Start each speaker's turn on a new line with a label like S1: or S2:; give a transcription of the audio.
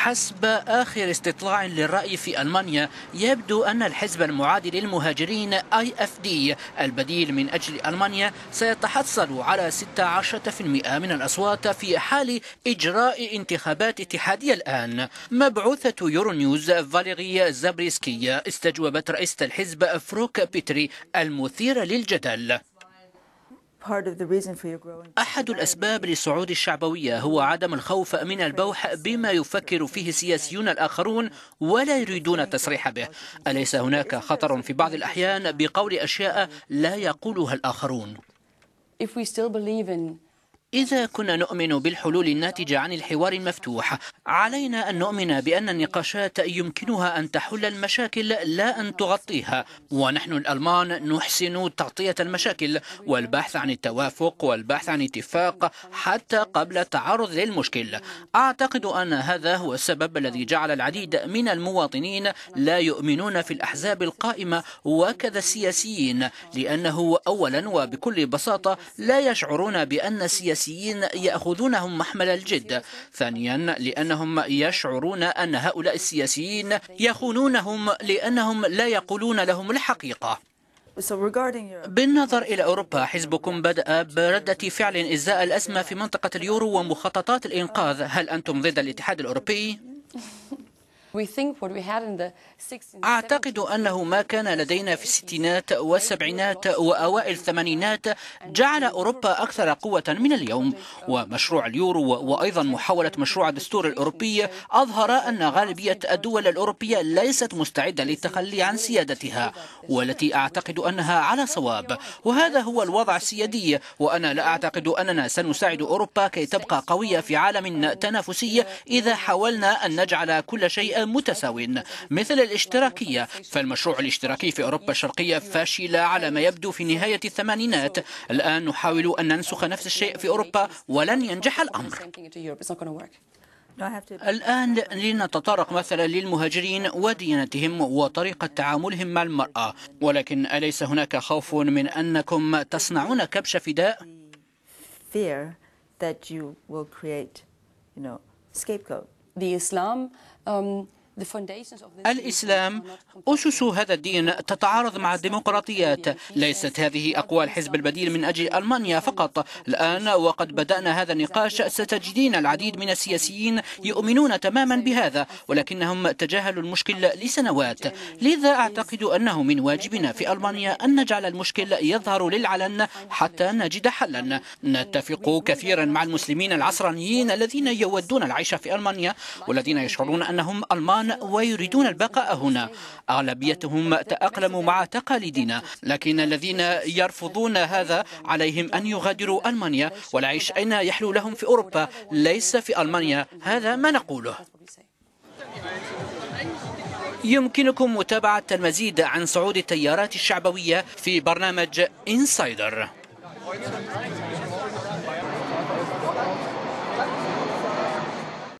S1: حسب آخر استطلاع للرأي في ألمانيا يبدو أن الحزب المعادي للمهاجرين اي اف دي البديل من أجل ألمانيا سيتحصل على 16% من الأصوات في حال إجراء انتخابات اتحادية الآن مبعوثة يورونيوز فاليغيا زابريسكي استجوبت رئيسة الحزب فروك بيتري المثيرة للجدل أحد الأسباب لصعود الشعبوية هو عدم الخوف من البوح بما يفكر فيه السياسيون الآخرون ولا يريدون التصريح به أليس هناك خطر في بعض الأحيان بقول أشياء لا يقولها الآخرون؟ إذا كنا نؤمن بالحلول الناتجة عن الحوار المفتوح علينا أن نؤمن بأن النقاشات يمكنها أن تحل المشاكل لا أن تغطيها ونحن الألمان نحسن تغطية المشاكل والبحث عن التوافق والبحث عن اتفاق حتى قبل تعرض للمشكل أعتقد أن هذا هو السبب الذي جعل العديد من المواطنين لا يؤمنون في الأحزاب القائمة وكذا السياسيين لأنه أولا وبكل بساطة لا يشعرون بأن السياسيين يأخذونهم محمل الجد ثانيا لأنه لأنهم يشعرون أن هؤلاء السياسيين يخونونهم لأنهم لا يقولون لهم الحقيقة بالنظر إلى أوروبا حزبكم بدأ بردة فعل إزاء الأزمة في منطقة اليورو ومخططات الإنقاذ هل أنتم ضد الاتحاد الأوروبي؟ أعتقد أنه ما كان لدينا في الستينات والسبعينات وأوائل الثمانينات جعل أوروبا أكثر قوة من اليوم ومشروع اليورو وأيضا محاولة مشروع الدستور الأوروبي أظهر أن غالبية الدول الأوروبية ليست مستعدة للتخلي عن سيادتها والتي أعتقد أنها على صواب وهذا هو الوضع السيادي وأنا لا أعتقد أننا سنساعد أوروبا كي تبقى قوية في عالم تنافسي إذا حاولنا أن نجعل كل شيء متساو مثل الاشتراكية فالمشروع الاشتراكي في أوروبا الشرقية فشل على ما يبدو في نهاية الثمانينات الآن نحاول أن ننسخ نفس الشيء في أوروبا ولن ينجح الأمر الآن لنتطرق مثلا للمهاجرين وديانتهم وطريقة تعاملهم مع المرأة ولكن أليس هناك خوف من أنكم تصنعون كبش فداء؟ that you will create, you know, scapegoat. the Islam. Um, الإسلام أسس هذا الدين تتعارض مع الديمقراطيات ليست هذه أقوال حزب البديل من أجل ألمانيا فقط الآن وقد بدأنا هذا النقاش ستجدين العديد من السياسيين يؤمنون تماما بهذا ولكنهم تجاهلوا المشكل لسنوات لذا أعتقد أنه من واجبنا في ألمانيا أن نجعل المشكل يظهر للعلن حتى نجد حلا نتفق كثيرا مع المسلمين العصرانيين الذين يودون العيش في ألمانيا والذين يشعرون أنهم ألمان إيران ويريدون البقاء هنا أغلبيتهم تأقلموا مع تقاليدنا لكن الذين يرفضون هذا عليهم أن يغادروا ألمانيا والعيش أين يحلو لهم في أوروبا ليس في ألمانيا هذا ما نقوله يمكنكم متابعة المزيد عن صعود التيارات الشعبوية في برنامج إنسايدر